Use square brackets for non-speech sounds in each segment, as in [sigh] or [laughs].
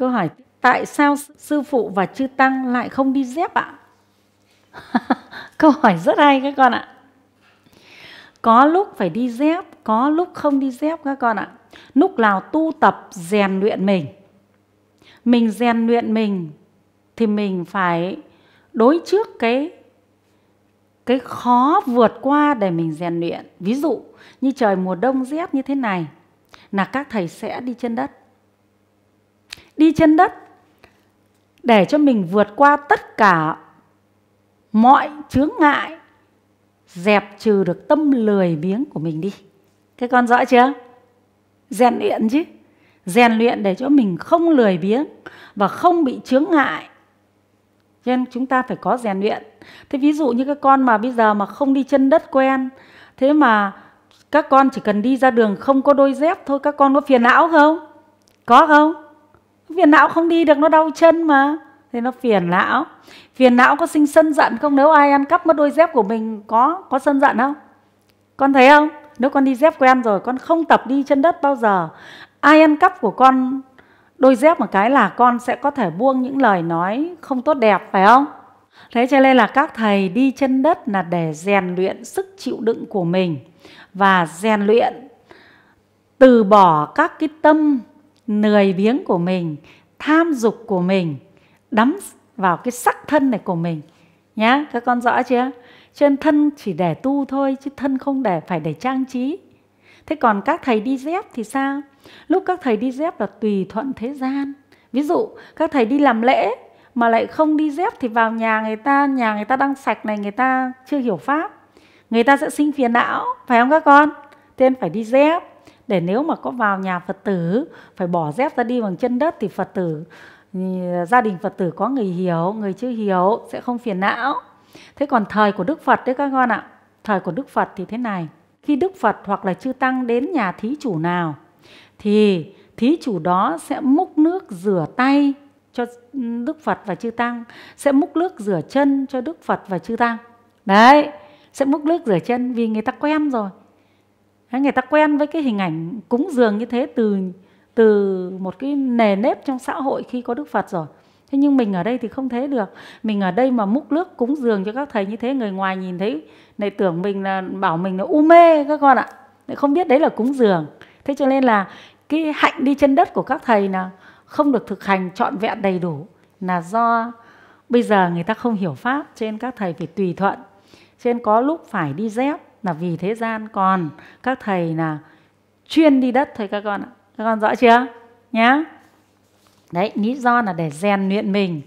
Câu hỏi tại sao sư phụ và chư tăng lại không đi dép ạ? [laughs] Câu hỏi rất hay các con ạ. Có lúc phải đi dép, có lúc không đi dép các con ạ. Lúc nào tu tập rèn luyện mình. Mình rèn luyện mình thì mình phải đối trước cái cái khó vượt qua để mình rèn luyện. Ví dụ như trời mùa đông rét như thế này là các thầy sẽ đi trên đất đi trên đất để cho mình vượt qua tất cả mọi chướng ngại dẹp trừ được tâm lười biếng của mình đi các con rõ chưa rèn luyện chứ rèn luyện để cho mình không lười biếng và không bị chướng ngại nên chúng ta phải có rèn luyện thế ví dụ như các con mà bây giờ mà không đi chân đất quen thế mà các con chỉ cần đi ra đường không có đôi dép thôi các con có phiền não không có không phiền não không đi được nó đau chân mà thế nó phiền não phiền não có sinh sân giận không nếu ai ăn cắp mất đôi dép của mình có có sân giận không con thấy không nếu con đi dép quen rồi con không tập đi chân đất bao giờ ai ăn cắp của con đôi dép một cái là con sẽ có thể buông những lời nói không tốt đẹp phải không thế cho nên là các thầy đi chân đất là để rèn luyện sức chịu đựng của mình và rèn luyện từ bỏ các cái tâm lười biếng của mình tham dục của mình đắm vào cái sắc thân này của mình nhá các con rõ chưa cho nên thân chỉ để tu thôi chứ thân không để phải để trang trí thế còn các thầy đi dép thì sao lúc các thầy đi dép là tùy thuận thế gian ví dụ các thầy đi làm lễ mà lại không đi dép thì vào nhà người ta nhà người ta đang sạch này người ta chưa hiểu pháp người ta sẽ sinh phiền não phải không các con nên phải đi dép để nếu mà có vào nhà Phật tử phải bỏ dép ra đi bằng chân đất thì Phật tử ừ, gia đình Phật tử có người hiểu, người chưa hiểu sẽ không phiền não. Thế còn thời của Đức Phật đấy các con ạ. Thời của Đức Phật thì thế này, khi Đức Phật hoặc là chư tăng đến nhà thí chủ nào thì thí chủ đó sẽ múc nước rửa tay cho ừ, Đức Phật và chư tăng, sẽ múc nước rửa chân cho Đức Phật và chư tăng. Đấy, sẽ múc nước rửa chân vì người ta quen rồi người ta quen với cái hình ảnh cúng dường như thế từ từ một cái nề nếp trong xã hội khi có Đức Phật rồi. Thế nhưng mình ở đây thì không thế được. Mình ở đây mà múc nước cúng dường cho các thầy như thế, người ngoài nhìn thấy lại tưởng mình là bảo mình là u mê các con ạ. Lại không biết đấy là cúng dường. Thế cho nên là cái hạnh đi chân đất của các thầy là không được thực hành trọn vẹn đầy đủ là do bây giờ người ta không hiểu pháp trên các thầy phải tùy thuận. trên có lúc phải đi dép là vì thế gian còn các thầy là chuyên đi đất thôi các con ạ các con rõ chưa nhá đấy lý do là để rèn luyện mình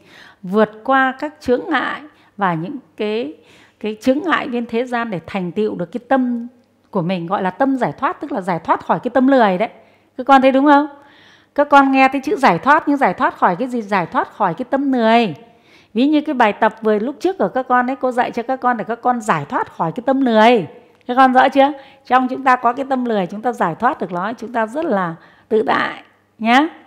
vượt qua các chướng ngại và những cái cái chướng ngại bên thế gian để thành tựu được cái tâm của mình gọi là tâm giải thoát tức là giải thoát khỏi cái tâm lười đấy các con thấy đúng không các con nghe thấy chữ giải thoát nhưng giải thoát khỏi cái gì giải thoát khỏi cái tâm lười ví như cái bài tập vừa lúc trước của các con ấy cô dạy cho các con để các con giải thoát khỏi cái tâm lười các con rõ chưa trong chúng ta có cái tâm lười chúng ta giải thoát được nó chúng ta rất là tự tại nhé